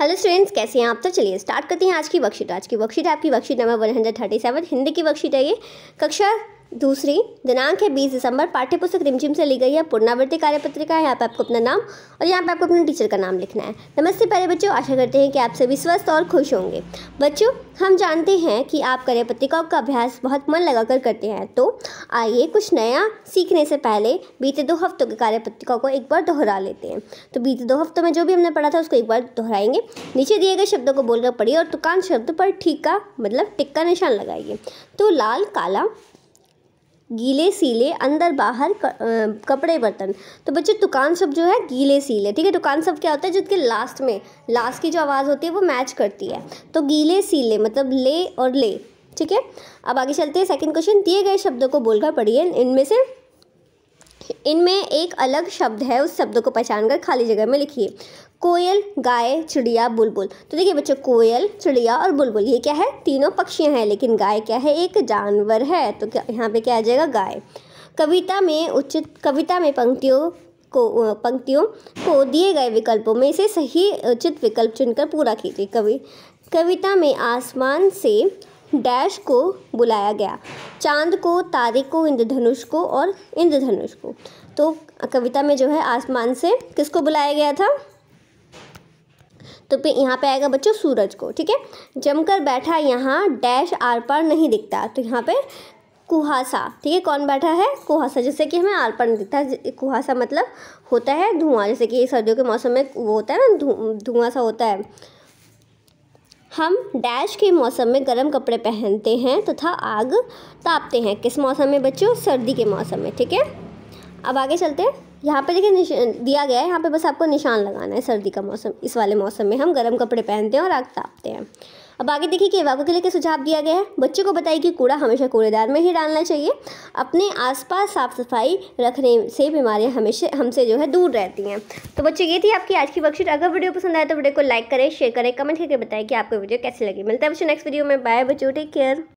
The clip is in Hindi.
हेलो स्टूडेंट्स कैसे हैं आप तो चलिए स्टार्ट करते हैं आज की वर्कशीट आज की वर्कशीट आपकी worksheet number one hundred thirty seven Hindi की वर्कशीट है ये कक्षा दूसरी दिनांक है 20 दिसंबर पाठ्यपुस्तक रिमझिम से ली गई है पुनरावृत्ति कार्यपत्रिका है यहाँ पे आपको अपना नाम और यहाँ पे आपको अपने टीचर का नाम लिखना है नमस्ते प्यारे बच्चों आशा करते हैं कि आप सभी स्वस्थ और खुश होंगे बच्चों हम जानते हैं कि आप कार्यपत्रिकाओं का अभ्यास बहुत मन लगाकर करते हैं तो आइए कुछ नया सीखने से पहले बीते दो हफ्तों के कार्यपत्रिकाओं को एक बार दोहरा लेते हैं तो बीते दो हफ्तों में जो भी हमने पढ़ा था उसको एक बार दोहराएंगे नीचे दिए गए शब्दों को बोलकर पढ़िए और दुकान शब्द पर ठीक का मतलब टिक्का निशान लगाइए तो लाल काला गीले सीले अंदर बाहर कपड़े बर्तन तो बच्चे तुकान शब्द जो है गीले सीले ठीक है दुकान सब क्या होता है जिसके लास्ट में लास्ट की जो आवाज़ होती है वो मैच करती है तो गीले सीले मतलब ले और ले ठीक है अब आगे चलते हैं सेकंड क्वेश्चन दिए गए शब्दों को बोलकर पढ़िए इनमें से इनमें एक अलग शब्द है उस शब्द को पहचान कर खाली जगह में लिखिए कोयल गाय चिड़िया बुलबुल तो देखिए बच्चों कोयल चिड़िया और बुलबुल ये क्या है तीनों पक्षियाँ हैं लेकिन गाय क्या है एक जानवर है तो क्या यहाँ पे क्या आ जाएगा गाय कविता में उचित कविता में पंक्तियों को पंक्तियों को दिए गए विकल्पों में से सही उचित विकल्प चुनकर पूरा कीजिए कवि कविता में आसमान से डैश को बुलाया गया चांद को तारे को इंद्रधनुष को और इंद्रधनुष को तो कविता में जो है आसमान से किसको बुलाया गया था तो फिर यहाँ पे आएगा बच्चों सूरज को ठीक है जमकर बैठा यहाँ डैश आर पर नहीं दिखता तो यहाँ पे कुहासा ठीक है कौन बैठा है कुहासा जैसे कि हमें आर पर नहीं दिखता कुहासा मतलब होता है धुआं जैसे कि सर्दियों के मौसम में वो होता है ना धुआं धु, सा होता है हम डैश के मौसम में गर्म कपड़े पहनते हैं तथा आग तापते हैं किस मौसम में बच्चों सर्दी के मौसम में ठीक है अब आगे चलते हैं यहाँ पे देखिए दिया गया है यहाँ पे बस आपको निशान लगाना है सर्दी का मौसम इस वाले मौसम में हम गर्म कपड़े पहनते हैं और आग तापते हैं अब आगे देखिए कि अभिभावकों के लिए क्या सुझाव दिया गया है बच्चे को बताइए कि कूड़ा हमेशा कूड़ेदार में ही डालना चाहिए अपने आसपास साफ सफाई रखने से बीमारियाँ हमेशा हमसे जो है दूर रहती हैं तो बच्चे ये थी आपकी आज की वर्कशीट अगर वीडियो पसंद आए तो वीडियो को लाइक करें शेयर करें कमेंट करके बताएं कि आपको वीडियो कैसी लगी मिलता है बच्चों नेक्स्ट वीडियो में बाय बच्चों टेक केयर